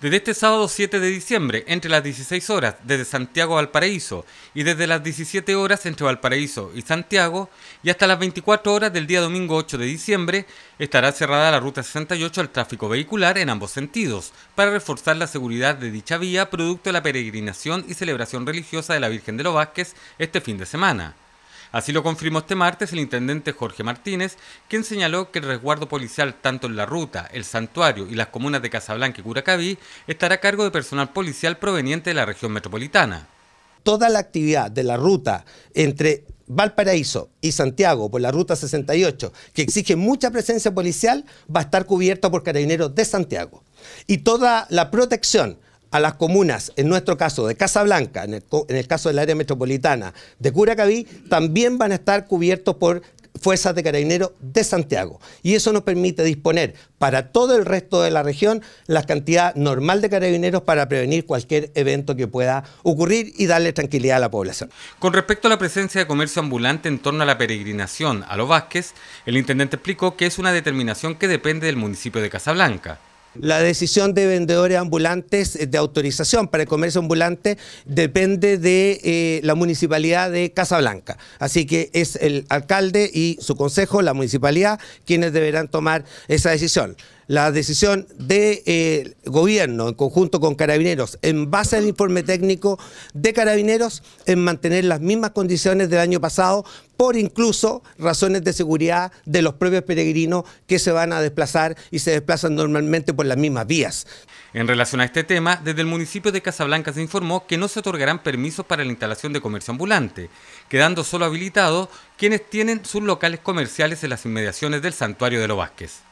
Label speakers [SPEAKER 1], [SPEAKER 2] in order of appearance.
[SPEAKER 1] Desde este sábado 7 de diciembre, entre las 16 horas desde Santiago a Valparaíso y desde las 17 horas entre Valparaíso y Santiago y hasta las 24 horas del día domingo 8 de diciembre, estará cerrada la ruta 68 al tráfico vehicular en ambos sentidos para reforzar la seguridad de dicha vía producto de la peregrinación y celebración religiosa de la Virgen de los Vázquez este fin de semana. Así lo confirmó este martes el intendente Jorge Martínez, quien señaló que el resguardo policial tanto en la ruta, el santuario y las comunas de Casablanca y Curacaví estará a cargo de personal policial proveniente de la región metropolitana.
[SPEAKER 2] Toda la actividad de la ruta entre Valparaíso y Santiago por la ruta 68, que exige mucha presencia policial, va a estar cubierta por carabineros de Santiago. Y toda la protección a las comunas, en nuestro caso de Casablanca, en el, caso del área metropolitana, de Curacaví, también van a estar cubiertos por fuerzas de carabineros de Santiago. Y eso nos permite disponer para todo el resto de la región la cantidad normal de carabineros para prevenir cualquier evento que pueda ocurrir y darle tranquilidad a la población.
[SPEAKER 1] Con respecto a la presencia de comercio ambulante en torno a la peregrinación a los Vázquez, el intendente explicó que es una determinación que depende del municipio de Casablanca.
[SPEAKER 2] La decisión de vendedores ambulantes eh, de autorización para el comercio ambulante depende de eh, la municipalidad de Casablanca. Así que es el alcalde y su consejo, la municipalidad, quienes deberán tomar esa decisión la decisión del de, eh, gobierno en conjunto con carabineros, en base al informe técnico de carabineros, en mantener las mismas condiciones del año pasado, por incluso razones de seguridad de los propios peregrinos que se van a desplazar y se desplazan normalmente por las mismas vías.
[SPEAKER 1] En relación a este tema, desde el municipio de Casablanca se informó que no se otorgarán permisos para la instalación de comercio ambulante, quedando solo habilitados quienes tienen sus locales comerciales en las inmediaciones del santuario de los Vázquez.